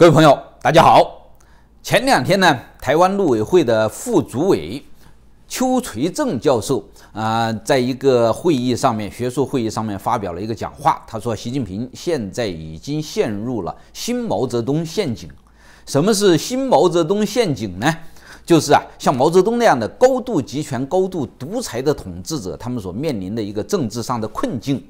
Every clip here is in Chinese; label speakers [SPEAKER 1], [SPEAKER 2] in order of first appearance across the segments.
[SPEAKER 1] 各位朋友，大家好。前两天呢，台湾陆委会的副主委邱垂正教授啊，在一个会议上面，学术会议上面发表了一个讲话。他说，习近平现在已经陷入了新毛泽东陷阱。什么是新毛泽东陷阱呢？就是啊，像毛泽东那样的高度集权、高度独裁的统治者，他们所面临的一个政治上的困境。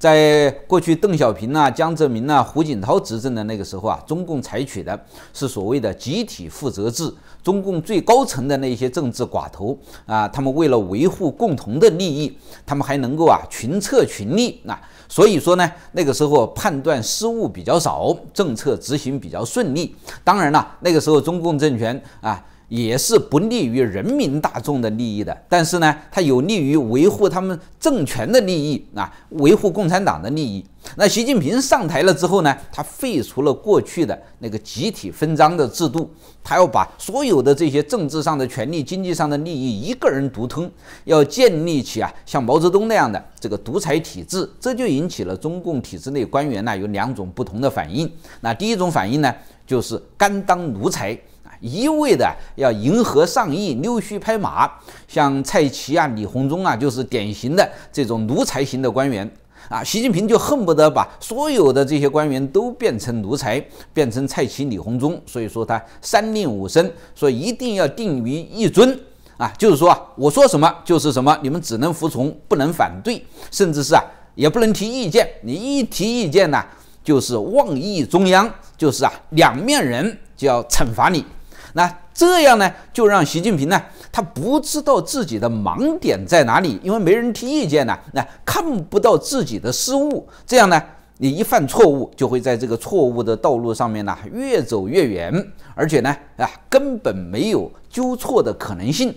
[SPEAKER 1] 在过去，邓小平呐、江泽民呐、胡锦涛执政的那个时候啊，中共采取的是所谓的集体负责制。中共最高层的那些政治寡头啊，他们为了维护共同的利益，他们还能够啊群策群力。那所以说呢，那个时候判断失误比较少，政策执行比较顺利。当然了，那个时候中共政权啊。也是不利于人民大众的利益的，但是呢，它有利于维护他们政权的利益啊，维护共产党的利益。那习近平上台了之后呢，他废除了过去的那个集体分赃的制度，他要把所有的这些政治上的权利、经济上的利益一个人独吞，要建立起啊像毛泽东那样的这个独裁体制，这就引起了中共体制内官员呢有两种不同的反应。那第一种反应呢，就是甘当奴才。一味的要迎合上意，溜须拍马，像蔡奇啊、李鸿忠啊，就是典型的这种奴才型的官员啊。习近平就恨不得把所有的这些官员都变成奴才，变成蔡奇、李鸿忠。所以说他三令五申，说一定要定于一尊啊，就是说啊，我说什么就是什么，你们只能服从，不能反对，甚至是啊，也不能提意见。你一提意见呢，就是妄议中央，就是啊，两面人就要惩罚你。那这样呢，就让习近平呢，他不知道自己的盲点在哪里，因为没人提意见呢，那看不到自己的失误。这样呢，你一犯错误，就会在这个错误的道路上面呢越走越远，而且呢，啊，根本没有纠错的可能性。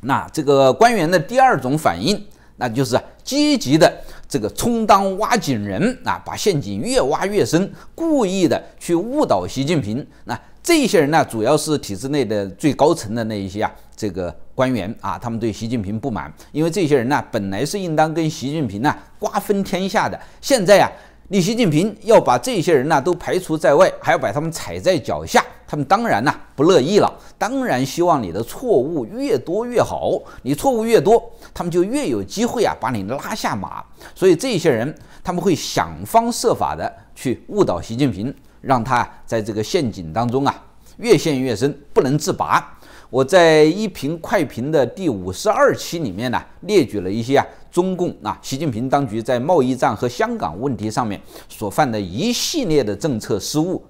[SPEAKER 1] 那这个官员的第二种反应，那就是积极的这个充当挖井人啊，把陷阱越挖越深，故意的去误导习近平那。这些人呢，主要是体制内的最高层的那一些啊，这个官员啊，他们对习近平不满，因为这些人呢，本来是应当跟习近平呢瓜分天下的，现在呀，你习近平要把这些人呢都排除在外，还要把他们踩在脚下，他们当然呢不乐意了，当然希望你的错误越多越好，你错误越多，他们就越有机会啊把你拉下马，所以这些人他们会想方设法的去误导习近平。让他在这个陷阱当中啊，越陷越深，不能自拔。我在一评快评的第五十二期里面呢，列举了一些啊，中共啊，习近平当局在贸易战和香港问题上面所犯的一系列的政策失误。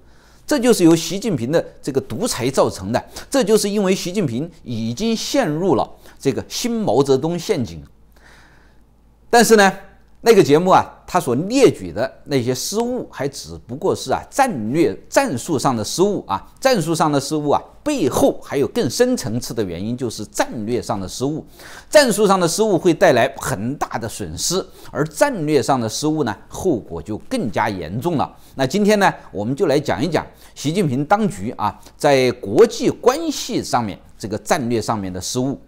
[SPEAKER 1] 这就是由习近平的这个独裁造成的。这就是因为习近平已经陷入了这个新毛泽东陷阱。但是呢？那个节目啊，他所列举的那些失误，还只不过是啊战略战术上的失误啊，战术上的失误啊，背后还有更深层次的原因，就是战略上的失误。战术上的失误会带来很大的损失，而战略上的失误呢，后果就更加严重了。那今天呢，我们就来讲一讲习近平当局啊，在国际关系上面这个战略上面的失误。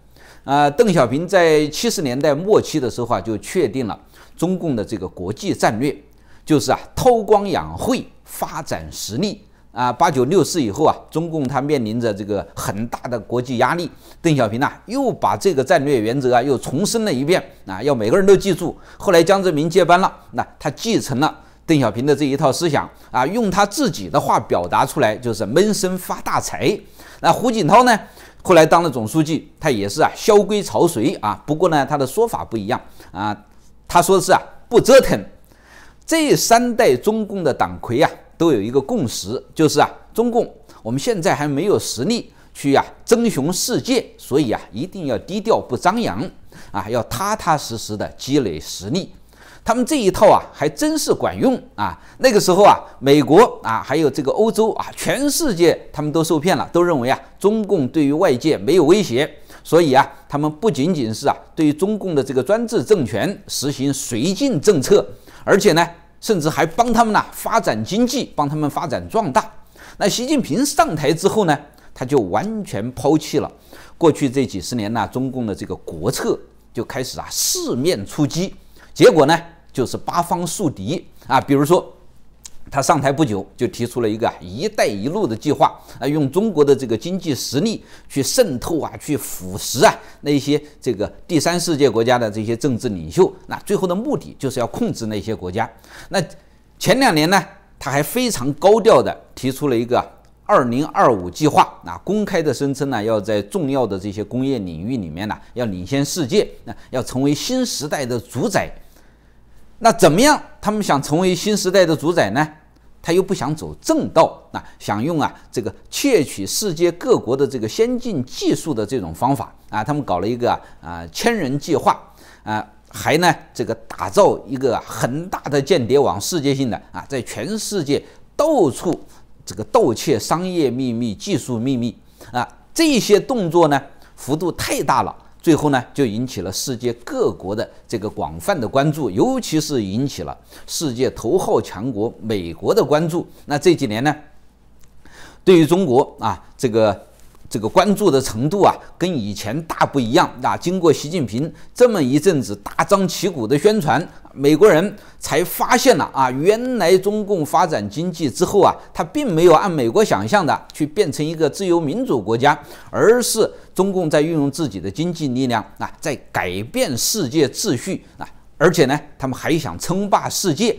[SPEAKER 1] 呃，邓小平在七十年代末期的时候啊，就确定了。中共的这个国际战略就是啊，韬光养晦，发展实力啊。八九六四以后啊，中共它面临着这个很大的国际压力。邓小平呢，又把这个战略原则啊，又重申了一遍啊，要每个人都记住。后来江泽民接班了，那他继承了邓小平的这一套思想啊，用他自己的话表达出来就是闷声发大财。那胡锦涛呢，后来当了总书记，他也是啊，萧规潮随啊。不过呢，他的说法不一样啊。他说是啊，不折腾。这三代中共的党魁啊，都有一个共识，就是啊，中共我们现在还没有实力去啊争雄世界，所以啊，一定要低调不张扬，啊，要踏踏实实的积累实力。他们这一套啊，还真是管用啊。那个时候啊，美国啊，还有这个欧洲啊，全世界他们都受骗了，都认为啊，中共对于外界没有威胁。所以啊，他们不仅仅是啊，对中共的这个专制政权实行绥靖政策，而且呢，甚至还帮他们呢发展经济，帮他们发展壮大。那习近平上台之后呢，他就完全抛弃了过去这几十年呢中共的这个国策，就开始啊四面出击，结果呢就是八方树敌啊，比如说。他上台不久就提出了一个“一带一路”的计划啊，用中国的这个经济实力去渗透啊，去腐蚀啊那些这个第三世界国家的这些政治领袖，那最后的目的就是要控制那些国家。那前两年呢，他还非常高调的提出了一个“二零二五”计划，那公开的声称呢要在重要的这些工业领域里面呢要领先世界，那要成为新时代的主宰。那怎么样？他们想成为新时代的主宰呢？他又不想走正道，那想用啊这个窃取世界各国的这个先进技术的这种方法啊，他们搞了一个啊千人计划啊，还呢这个打造一个很大的间谍网，世界性的啊，在全世界到处这个盗窃商业秘密、技术秘密啊，这些动作呢幅度太大了。最后呢，就引起了世界各国的这个广泛的关注，尤其是引起了世界头号强国美国的关注。那这几年呢，对于中国啊，这个。这个关注的程度啊，跟以前大不一样啊！经过习近平这么一阵子大张旗鼓的宣传，美国人才发现了啊，原来中共发展经济之后啊，他并没有按美国想象的去变成一个自由民主国家，而是中共在运用自己的经济力量啊，在改变世界秩序啊，而且呢，他们还想称霸世界。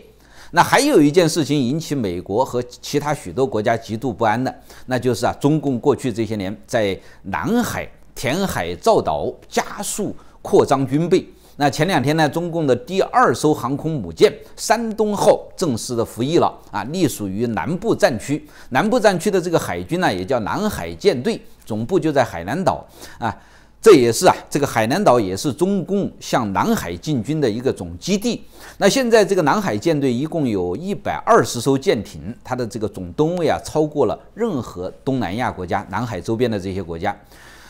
[SPEAKER 1] 那还有一件事情引起美国和其他许多国家极度不安的，那就是啊，中共过去这些年在南海填海造岛、加速扩张军备。那前两天呢，中共的第二艘航空母舰“山东号”正式的服役了啊，隶属于南部战区。南部战区的这个海军呢，也叫南海舰队，总部就在海南岛啊。这也是啊，这个海南岛也是中共向南海进军的一个总基地。那现在这个南海舰队一共有一百二十艘舰艇，它的这个总吨位啊超过了任何东南亚国家、南海周边的这些国家，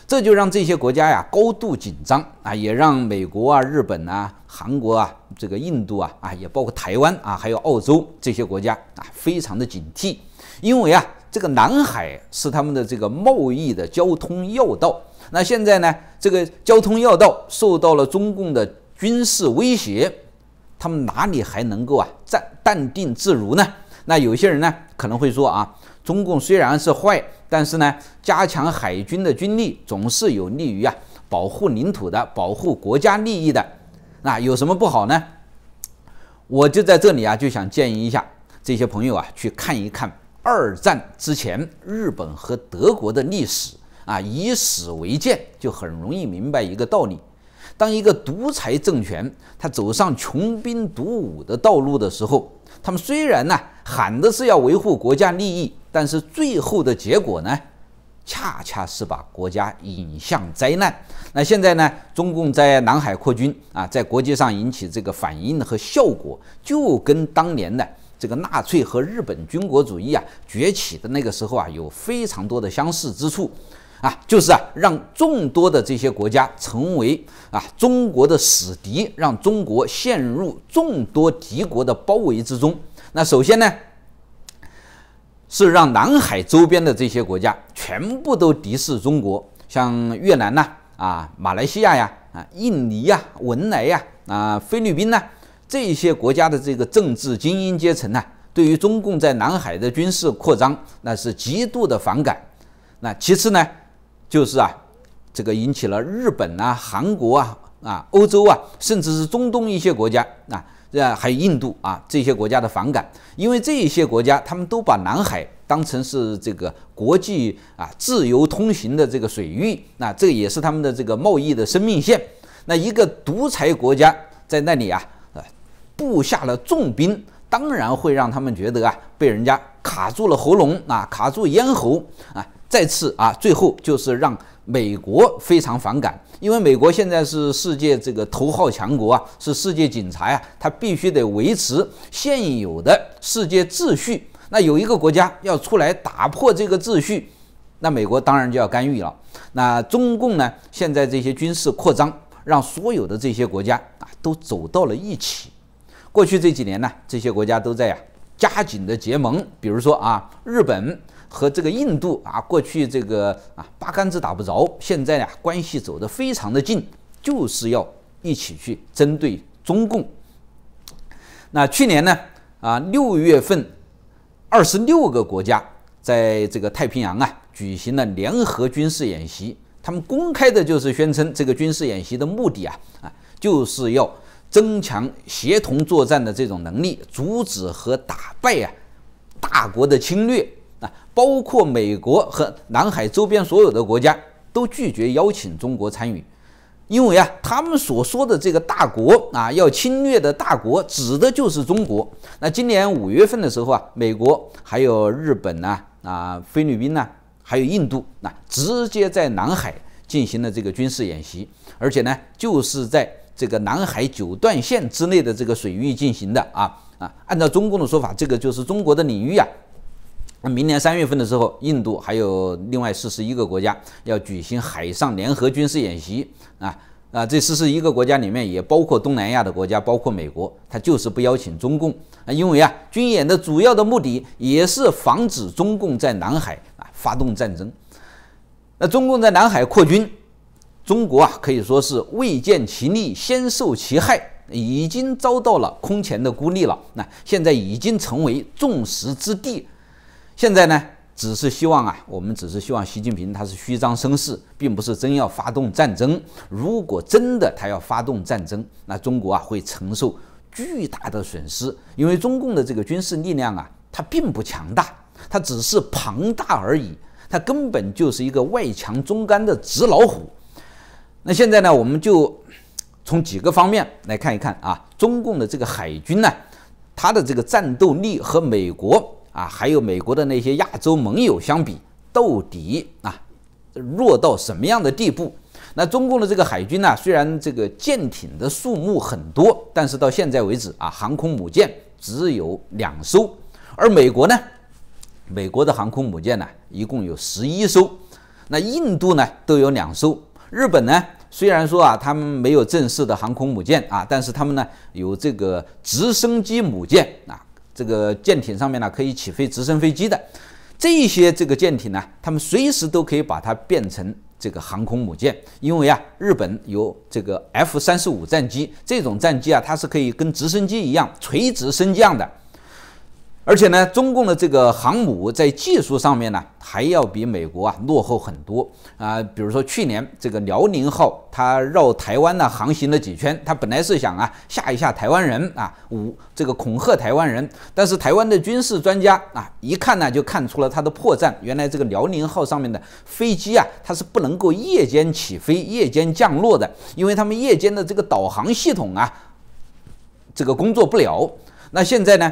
[SPEAKER 1] 这就让这些国家呀高度紧张啊，也让美国啊、日本啊、韩国啊、这个印度啊啊，也包括台湾啊、还有澳洲这些国家啊非常的警惕，因为啊。这个南海是他们的这个贸易的交通要道，那现在呢，这个交通要道受到了中共的军事威胁，他们哪里还能够啊，淡淡定自如呢？那有些人呢可能会说啊，中共虽然是坏，但是呢，加强海军的军力总是有利于啊，保护领土的，保护国家利益的，那有什么不好呢？我就在这里啊，就想建议一下这些朋友啊，去看一看。二战之前，日本和德国的历史啊，以史为鉴，就很容易明白一个道理：当一个独裁政权他走上穷兵黩武的道路的时候，他们虽然呢喊的是要维护国家利益，但是最后的结果呢，恰恰是把国家引向灾难。那现在呢，中共在南海扩军啊，在国际上引起这个反应和效果，就跟当年的。这个纳粹和日本军国主义啊崛起的那个时候啊，有非常多的相似之处，啊，就是啊，让众多的这些国家成为啊中国的死敌，让中国陷入众多敌国的包围之中。那首先呢，是让南海周边的这些国家全部都敌视中国，像越南呐，啊，马来西亚呀，啊，印尼呀，文莱呀，啊，菲律宾呐。这些国家的这个政治精英阶层呢，对于中共在南海的军事扩张那是极度的反感。那其次呢，就是啊，这个引起了日本啊、韩国啊、啊欧洲啊，甚至是中东一些国家啊，这还有印度啊这些国家的反感，因为这一些国家他们都把南海当成是这个国际啊自由通行的这个水域，那这也是他们的这个贸易的生命线。那一个独裁国家在那里啊。布下了重兵，当然会让他们觉得啊，被人家卡住了喉咙啊，卡住咽喉啊，再次啊，最后就是让美国非常反感，因为美国现在是世界这个头号强国啊，是世界警察呀，他必须得维持现有的世界秩序。那有一个国家要出来打破这个秩序，那美国当然就要干预了。那中共呢，现在这些军事扩张，让所有的这些国家啊，都走到了一起。过去这几年呢，这些国家都在呀加紧的结盟。比如说啊，日本和这个印度啊，过去这个啊八竿子打不着，现在呢关系走得非常的近，就是要一起去针对中共。那去年呢啊六月份，二十六个国家在这个太平洋啊举行了联合军事演习，他们公开的就是宣称这个军事演习的目的啊啊就是要。增强协同作战的这种能力，阻止和打败啊大国的侵略啊，包括美国和南海周边所有的国家都拒绝邀请中国参与，因为啊他们所说的这个大国啊要侵略的大国指的就是中国。那今年五月份的时候啊，美国还有日本呢啊菲律宾呢，还有印度那直接在南海进行了这个军事演习，而且呢就是在。这个南海九段线之内的这个水域进行的啊啊，按照中共的说法，这个就是中国的领域啊。那明年三月份的时候，印度还有另外四十一个国家要举行海上联合军事演习啊啊，这四十一个国家里面也包括东南亚的国家，包括美国，他就是不邀请中共啊，因为啊，军演的主要的目的也是防止中共在南海啊发动战争。那中共在南海扩军。中国啊，可以说是未见其利，先受其害，已经遭到了空前的孤立了。那现在已经成为众矢之的。现在呢，只是希望啊，我们只是希望习近平他是虚张声势，并不是真要发动战争。如果真的他要发动战争，那中国啊会承受巨大的损失，因为中共的这个军事力量啊，它并不强大，它只是庞大而已，它根本就是一个外强中干的纸老虎。那现在呢，我们就从几个方面来看一看啊，中共的这个海军呢，它的这个战斗力和美国啊，还有美国的那些亚洲盟友相比，到底啊弱到什么样的地步？那中共的这个海军呢，虽然这个舰艇的数目很多，但是到现在为止啊，航空母舰只有两艘，而美国呢，美国的航空母舰呢，一共有十一艘，那印度呢都有两艘，日本呢？虽然说啊，他们没有正式的航空母舰啊，但是他们呢有这个直升机母舰啊，这个舰艇上面呢可以起飞直升飞机的，这些这个舰艇呢，他们随时都可以把它变成这个航空母舰，因为啊，日本有这个 F 三十五战机，这种战机啊，它是可以跟直升机一样垂直升降的。而且呢，中共的这个航母在技术上面呢，还要比美国啊落后很多啊。比如说去年这个辽宁号，它绕台湾呢航行了几圈，它本来是想啊吓一吓台湾人啊，五这个恐吓台湾人。但是台湾的军事专家啊，一看呢就看出了它的破绽。原来这个辽宁号上面的飞机啊，它是不能够夜间起飞、夜间降落的，因为他们夜间的这个导航系统啊，这个工作不了。那现在呢？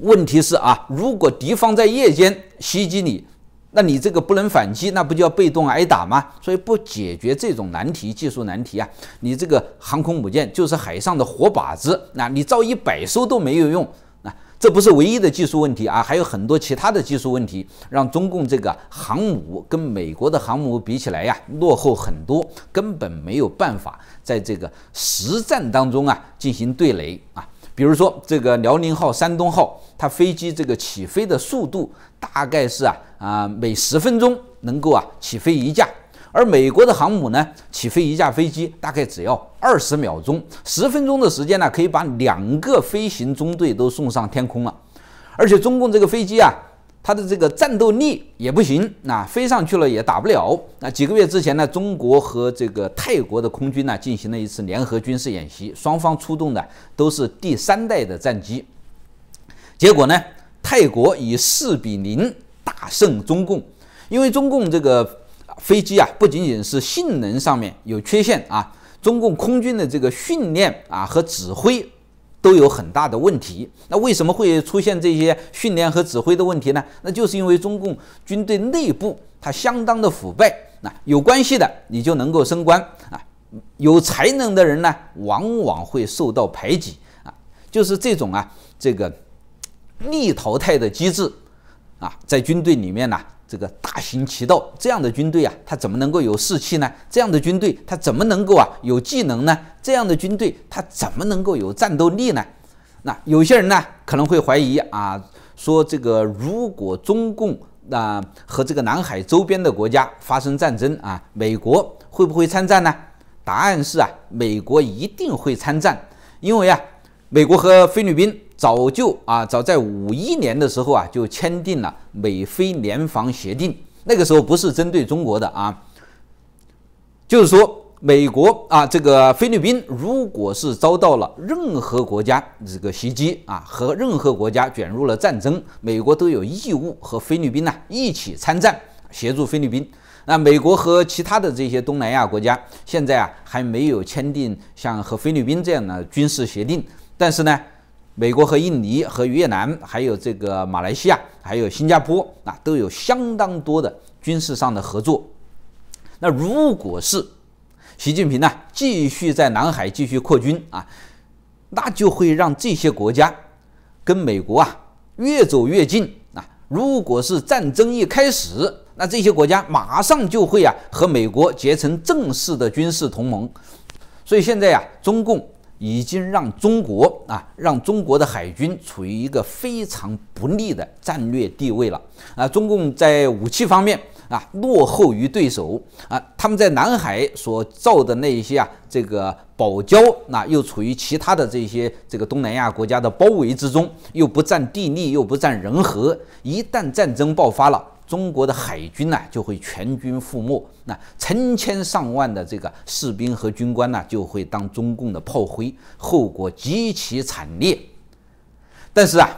[SPEAKER 1] 问题是啊，如果敌方在夜间袭击你，那你这个不能反击，那不就要被动挨打吗？所以不解决这种难题、技术难题啊，你这个航空母舰就是海上的活靶子，那你造一百艘都没有用啊。这不是唯一的技术问题啊，还有很多其他的技术问题，让中共这个航母跟美国的航母比起来呀，落后很多，根本没有办法在这个实战当中啊进行对垒啊。比如说，这个辽宁号、山东号，它飞机这个起飞的速度大概是啊啊每十分钟能够啊起飞一架，而美国的航母呢，起飞一架飞机大概只要二十秒钟，十分钟的时间呢可以把两个飞行中队都送上天空了，而且中共这个飞机啊。它的这个战斗力也不行，那飞上去了也打不了。那几个月之前呢，中国和这个泰国的空军呢进行了一次联合军事演习，双方出动的都是第三代的战机。结果呢，泰国以四比零大胜中共，因为中共这个飞机啊，不仅仅是性能上面有缺陷啊，中共空军的这个训练啊和指挥。都有很大的问题，那为什么会出现这些训练和指挥的问题呢？那就是因为中共军队内部它相当的腐败，那有关系的你就能够升官啊，有才能的人呢往往会受到排挤啊，就是这种啊这个逆淘汰的机制啊，在军队里面呢。这个大行其道，这样的军队啊，他怎么能够有士气呢？这样的军队他怎么能够啊有技能呢？这样的军队他怎么能够有战斗力呢？那有些人呢可能会怀疑啊，说这个如果中共啊和这个南海周边的国家发生战争啊，美国会不会参战呢？答案是啊，美国一定会参战，因为啊，美国和菲律宾早就啊早在五一年的时候啊就签订了。美菲联防协定，那个时候不是针对中国的啊，就是说美国啊，这个菲律宾如果是遭到了任何国家这个袭击啊，和任何国家卷入了战争，美国都有义务和菲律宾呢一起参战，协助菲律宾。那美国和其他的这些东南亚国家现在啊还没有签订像和菲律宾这样的军事协定，但是呢，美国和印尼和越南还有这个马来西亚。还有新加坡啊，都有相当多的军事上的合作。那如果是习近平呢，继续在南海继续扩军啊，那就会让这些国家跟美国啊越走越近啊。如果是战争一开始，那这些国家马上就会啊和美国结成正式的军事同盟。所以现在呀，中共。已经让中国啊，让中国的海军处于一个非常不利的战略地位了啊！中共在武器方面啊落后于对手啊，他们在南海所造的那一些啊，这个保礁，那又处于其他的这些这个东南亚国家的包围之中，又不占地利，又不占人和，一旦战争爆发了。中国的海军呢就会全军覆没，那成千上万的这个士兵和军官呢就会当中共的炮灰，后果极其惨烈。但是啊，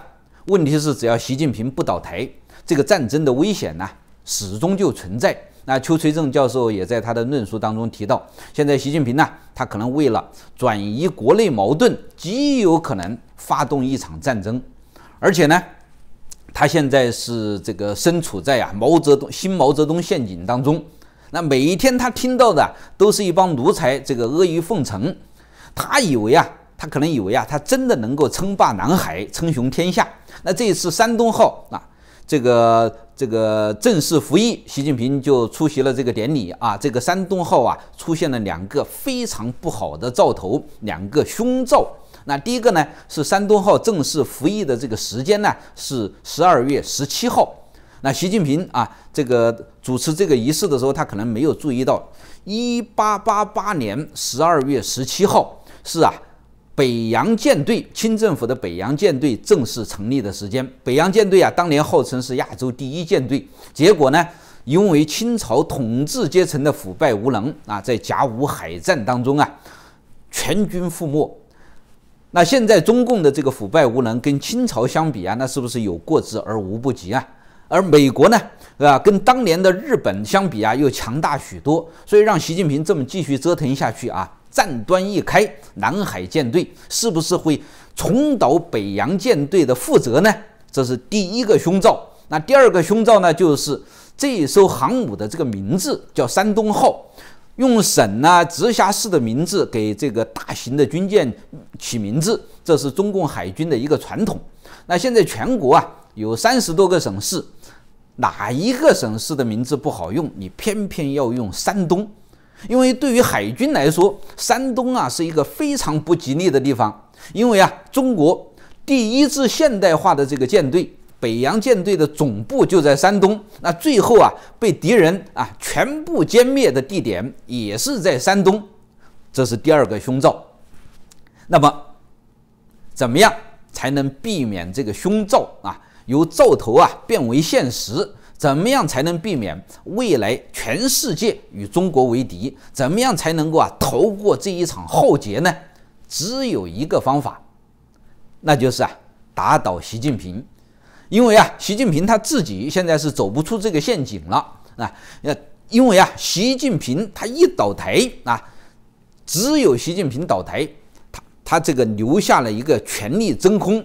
[SPEAKER 1] 问题是只要习近平不倒台，这个战争的危险呢始终就存在。那邱垂正教授也在他的论述当中提到，现在习近平呢他可能为了转移国内矛盾，极有可能发动一场战争，而且呢。他现在是这个身处在啊毛泽东新毛泽东陷阱当中，那每一天他听到的都是一帮奴才这个阿谀奉承，他以为啊，他可能以为啊，他真的能够称霸南海，称雄天下。那这一次山东号啊，这个这个正式服役，习近平就出席了这个典礼啊，这个山东号啊出现了两个非常不好的兆头，两个凶兆。那第一个呢，是山东号正式服役的这个时间呢，是十二月十七号。那习近平啊，这个主持这个仪式的时候，他可能没有注意到，一八八八年十二月十七号是啊，北洋舰队清政府的北洋舰队正式成立的时间。北洋舰队啊，当年号称是亚洲第一舰队，结果呢，因为清朝统治阶层的腐败无能啊，在甲午海战当中啊，全军覆没。那现在中共的这个腐败无能跟清朝相比啊，那是不是有过之而无不及啊？而美国呢，对吧？跟当年的日本相比啊，又强大许多。所以让习近平这么继续折腾下去啊，战端一开，南海舰队是不是会重蹈北洋舰队的覆辙呢？这是第一个凶兆。那第二个凶兆呢，就是这一艘航母的这个名字叫山东号。用省啊、直辖市的名字给这个大型的军舰起名字，这是中共海军的一个传统。那现在全国啊有三十多个省市，哪一个省市的名字不好用，你偏偏要用山东，因为对于海军来说，山东啊是一个非常不吉利的地方。因为啊，中国第一支现代化的这个舰队。北洋舰队的总部就在山东，那最后啊被敌人啊全部歼灭的地点也是在山东，这是第二个凶兆。那么，怎么样才能避免这个凶兆啊由兆头啊变为现实？怎么样才能避免未来全世界与中国为敌？怎么样才能够啊逃过这一场浩劫呢？只有一个方法，那就是啊打倒习近平。因为啊，习近平他自己现在是走不出这个陷阱了啊！那因为啊，习近平他一倒台啊，只有习近平倒台，他他这个留下了一个权力真空，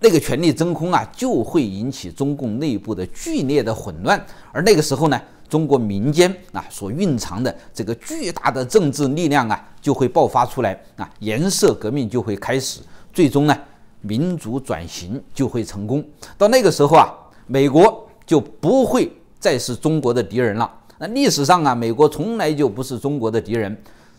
[SPEAKER 1] 那个权力真空啊，就会引起中共内部的剧烈的混乱，而那个时候呢，中国民间啊所蕴藏的这个巨大的政治力量啊，就会爆发出来啊，颜色革命就会开始，最终呢。民主转型就会成功，到那个时候啊，美国就不会再是中国的敌人了。那历史上啊，美国从来就不是中国的敌人，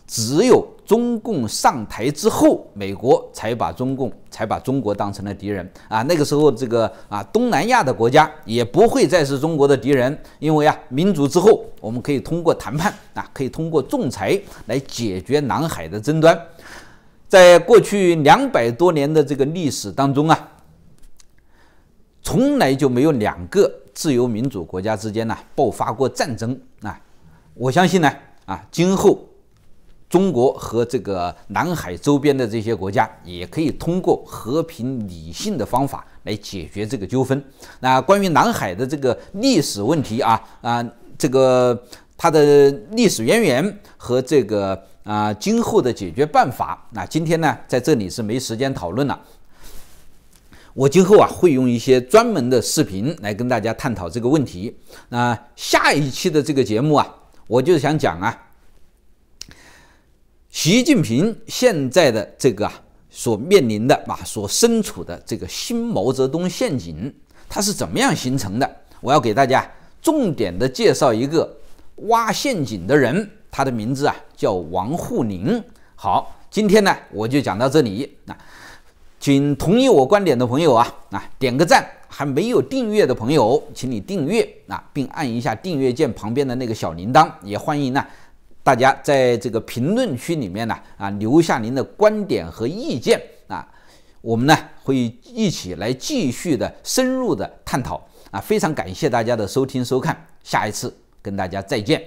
[SPEAKER 1] 只有中共上台之后，美国才把中共才把中国当成了敌人啊。那个时候，这个啊，东南亚的国家也不会再是中国的敌人，因为啊，民主之后，我们可以通过谈判啊，可以通过仲裁来解决南海的争端。在过去两百多年的这个历史当中啊，从来就没有两个自由民主国家之间呢爆发过战争啊。我相信呢，啊，今后中国和这个南海周边的这些国家也可以通过和平理性的方法来解决这个纠纷。那关于南海的这个历史问题啊，啊，这个它的历史渊源和这个。啊，今后的解决办法，那今天呢，在这里是没时间讨论了。我今后啊，会用一些专门的视频来跟大家探讨这个问题。那下一期的这个节目啊，我就想讲啊，习近平现在的这个所面临的啊，所身处的这个新毛泽东陷阱，它是怎么样形成的？我要给大家重点的介绍一个挖陷阱的人。他的名字啊叫王沪宁。好，今天呢我就讲到这里。那，请同意我观点的朋友啊，啊点个赞；还没有订阅的朋友，请你订阅啊，并按一下订阅键旁边的那个小铃铛。也欢迎呢大家在这个评论区里面呢啊留下您的观点和意见啊，我们呢会一起来继续的深入的探讨。啊，非常感谢大家的收听收看，下一次跟大家再见。